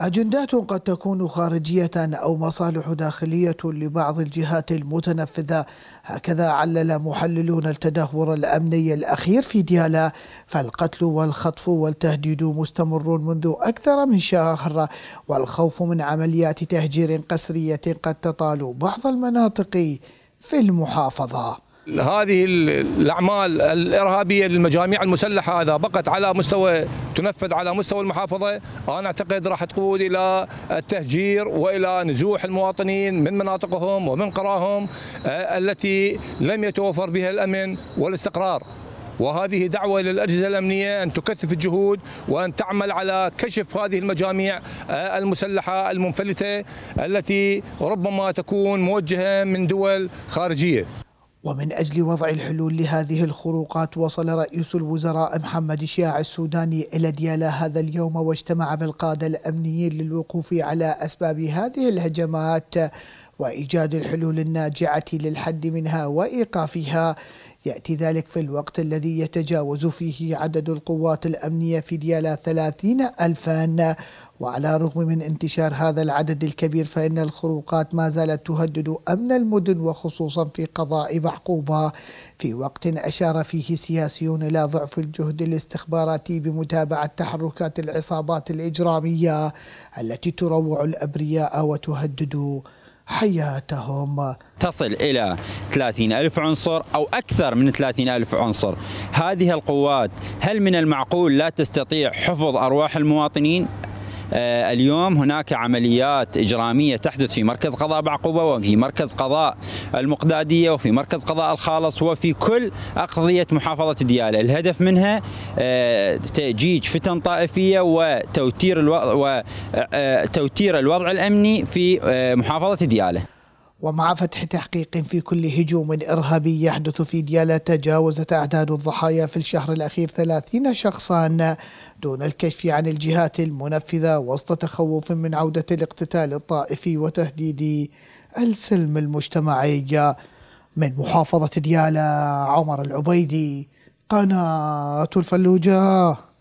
أجندات قد تكون خارجية أو مصالح داخلية لبعض الجهات المتنفذة هكذا علل محللون التدهور الأمني الأخير في ديالا فالقتل والخطف والتهديد مستمر منذ أكثر من شهر والخوف من عمليات تهجير قسرية قد تطال بعض المناطق في المحافظة هذه الاعمال الارهابيه للمجاميع المسلحه اذا بقت على مستوى تنفذ على مستوى المحافظه انا اعتقد راح تقود الى التهجير والى نزوح المواطنين من مناطقهم ومن قراهم آه، التي لم يتوفر بها الامن والاستقرار. وهذه دعوة للأجهزة الأمنية أن تكثف الجهود وأن تعمل على كشف هذه المجاميع آه، المسلحة المنفلتة التي ربما تكون موجهة من دول خارجية ومن أجل وضع الحلول لهذه الخروقات وصل رئيس الوزراء محمد شياع السوداني إلى ديالا هذا اليوم واجتمع بالقادة الأمنيين للوقوف على أسباب هذه الهجمات وإيجاد الحلول الناجعة للحد منها وإيقافها يأتي ذلك في الوقت الذي يتجاوز فيه عدد القوات الأمنية في ديالا ثلاثين ألفا وعلى الرغم من انتشار هذا العدد الكبير فإن الخروقات ما زالت تهدد أمن المدن وخصوصا في قضاء بعقوبة في وقت أشار فيه سياسيون إلى ضعف الجهد الاستخباراتي بمتابعة تحركات العصابات الإجرامية التي تروع الأبرياء وتهدد حياتهم تصل إلى 30 ألف عنصر أو أكثر من 30 ألف عنصر هذه القوات هل من المعقول لا تستطيع حفظ أرواح المواطنين؟ آه، اليوم هناك عمليات إجرامية تحدث في مركز قضاء بعقوبة وفي مركز قضاء المقدادية وفي مركز قضاء الخالص وفي كل أقضية محافظة ديالى الهدف منها آه، تأجيج فتن طائفية وتوتير آه، الوضع, الأمني في محافظة ديالى ومع فتح تحقيق في كل هجوم إرهابي يحدث في ديالا تجاوزت أعداد الضحايا في الشهر الأخير 30 شخصا دون الكشف عن الجهات المنفذة وسط تخوف من عودة الاقتتال الطائفي وتهديد السلم المجتمعي من محافظة ديالا عمر العبيدي قناة الفلوجة